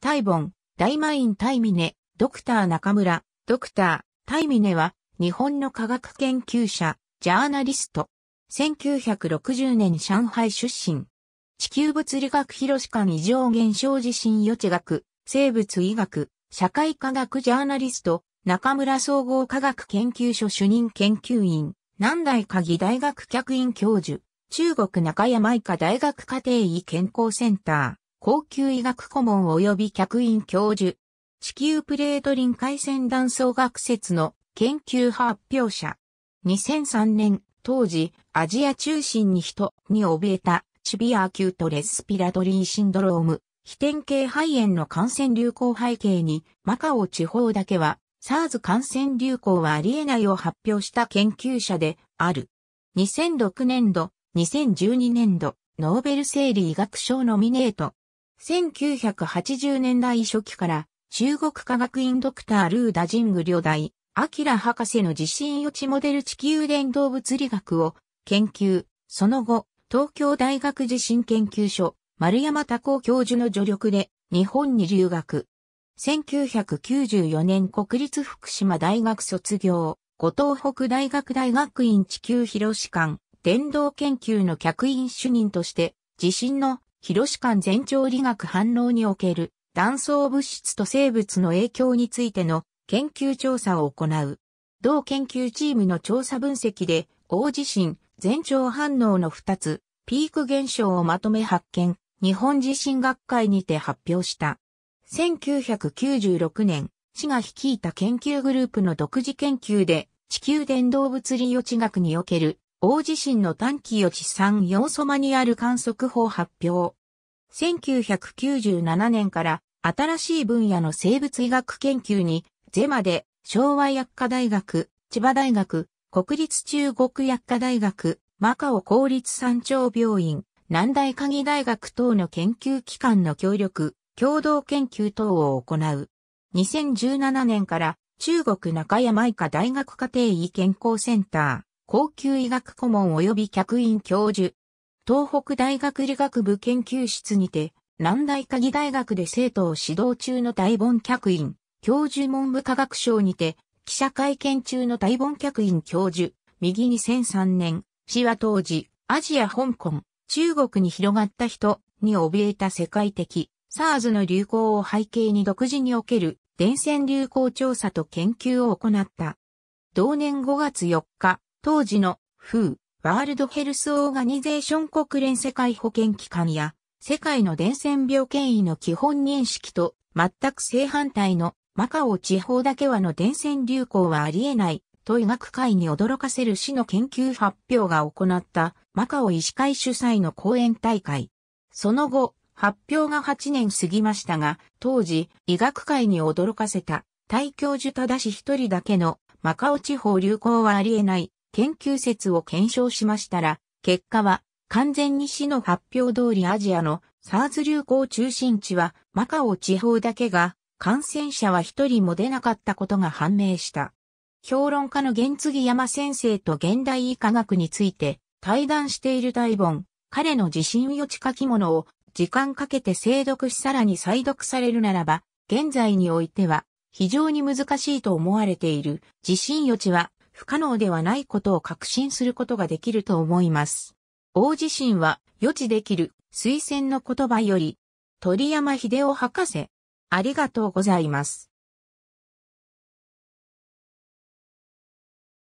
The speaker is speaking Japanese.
タイボン、大イン・タイミネ、ドクター中村、ドクター、タイミネは、日本の科学研究者、ジャーナリスト。1960年上海出身。地球物理学広志館異常現象地震予知学、生物医学、社会科学ジャーナリスト、中村総合科学研究所主任研究員、南大科技大学客員教授、中国中山医科大学家庭医健康センター、高級医学顧問及び客員教授、地球プレート臨海線断層学説の研究発表者。2003年、当時、アジア中心に人に怯えた、シビアアキュートレスピラトリーシンドローム、非典型肺炎の感染流行背景に、マカオ地方だけは、SARS 感染流行はありえないを発表した研究者である。2006年度、2012年度、ノーベル生理医学賞ノミネート。1980年代初期から中国科学院ドクタールーダジング旅大、アキラ博士の地震予知モデル地球伝動物理学を研究、その後、東京大学地震研究所、丸山多幸教授の助力で日本に留学。1994年国立福島大学卒業、後東北大学大学院地球広志館、伝道研究の客員主任として、地震の広島間全長理学反応における断層物質と生物の影響についての研究調査を行う。同研究チームの調査分析で、大地震、全長反応の2つ、ピーク現象をまとめ発見、日本地震学会にて発表した。1996年、市が率いた研究グループの独自研究で、地球伝導物理予知学における大地震の短期予知3 4素マニュアル観測法発表。1997年から新しい分野の生物医学研究に、ゼマで昭和薬科大学、千葉大学、国立中国薬科大学、マカオ公立山頂病院、南大鍵大学等の研究機関の協力、共同研究等を行う。2017年から中国中山医科大学家庭医健康センター、高級医学顧問及び客員教授。東北大学理学部研究室にて、南大鍵大学で生徒を指導中の大本客員、教授文部科学省にて、記者会見中の大本客員教授、右2003年、市は当時、アジア香港、中国に広がった人に怯えた世界的、SARS の流行を背景に独自における伝染流行調査と研究を行った。同年5月4日、当時の WHO、ワールドヘルスオーガニゼーション国連世界保健機関や、世界の伝染病権威の基本認識と全く正反対のマカオ地方だけはの伝染流行はありえないと医学界に驚かせる市の研究発表が行ったマカオ医師会主催の講演大会。その後、発表が8年過ぎましたが、当時医学界に驚かせた大教授だし一人だけのマカオ地方流行はありえない研究説を検証しましたら、結果は完全に市の発表通りアジアの SARS 流行中心地はマカオ地方だけが感染者は一人も出なかったことが判明した。評論家の原継山先生と現代医科学について対談している大本、彼の地震予知書き物を時間かけて精読しさらに再読されるならば、現在においては非常に難しいと思われている地震予知は不可能ではないことを確信することができると思います。大自身は予知できる推薦の言葉より、鳥山秀夫博士、ありがとうございます。